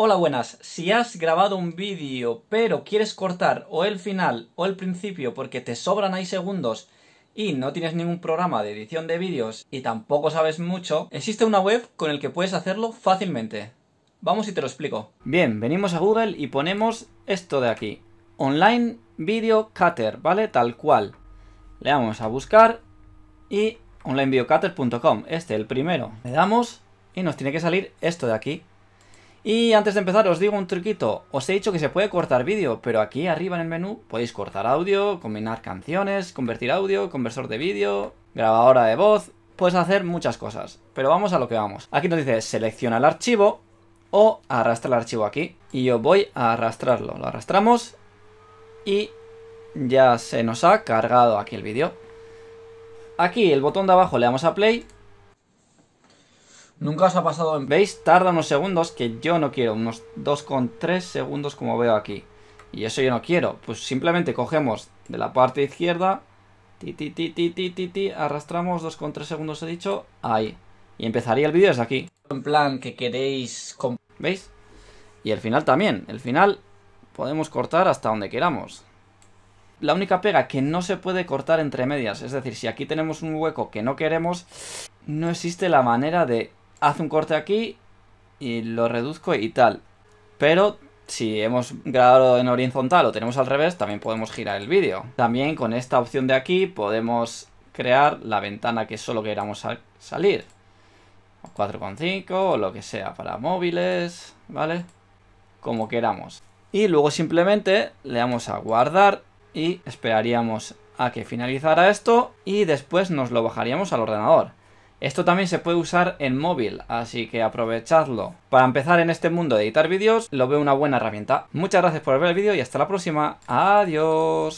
Hola buenas, si has grabado un vídeo pero quieres cortar o el final o el principio porque te sobran ahí segundos y no tienes ningún programa de edición de vídeos y tampoco sabes mucho, existe una web con el que puedes hacerlo fácilmente. Vamos y te lo explico. Bien, venimos a Google y ponemos esto de aquí. Online Video Cutter, ¿vale? Tal cual. Le damos a buscar y onlinevideocutter.com, este el primero. Le damos y nos tiene que salir esto de aquí. Y antes de empezar os digo un truquito, os he dicho que se puede cortar vídeo, pero aquí arriba en el menú podéis cortar audio, combinar canciones, convertir audio, conversor de vídeo, grabadora de voz, puedes hacer muchas cosas, pero vamos a lo que vamos. Aquí nos dice selecciona el archivo o arrastra el archivo aquí, y yo voy a arrastrarlo, lo arrastramos y ya se nos ha cargado aquí el vídeo. Aquí el botón de abajo le damos a play Nunca os ha pasado en... ¿Veis? Tarda unos segundos que yo no quiero, unos 2,3 segundos como veo aquí. Y eso yo no quiero. Pues simplemente cogemos de la parte izquierda, ti, ti, ti, ti, ti, arrastramos 2,3 segundos he dicho, ahí. Y empezaría el vídeo desde aquí. En plan que queréis... ¿Veis? Y el final también. El final podemos cortar hasta donde queramos. La única pega que no se puede cortar entre medias, es decir, si aquí tenemos un hueco que no queremos, no existe la manera de Hace un corte aquí y lo reduzco y tal. Pero si hemos grabado en horizontal o tenemos al revés, también podemos girar el vídeo. También con esta opción de aquí podemos crear la ventana que solo queramos salir. 4.5 o lo que sea, para móviles, ¿vale? Como queramos. Y luego simplemente le damos a guardar y esperaríamos a que finalizara esto y después nos lo bajaríamos al ordenador. Esto también se puede usar en móvil, así que aprovechadlo. Para empezar en este mundo de editar vídeos, lo veo una buena herramienta. Muchas gracias por ver el vídeo y hasta la próxima. Adiós.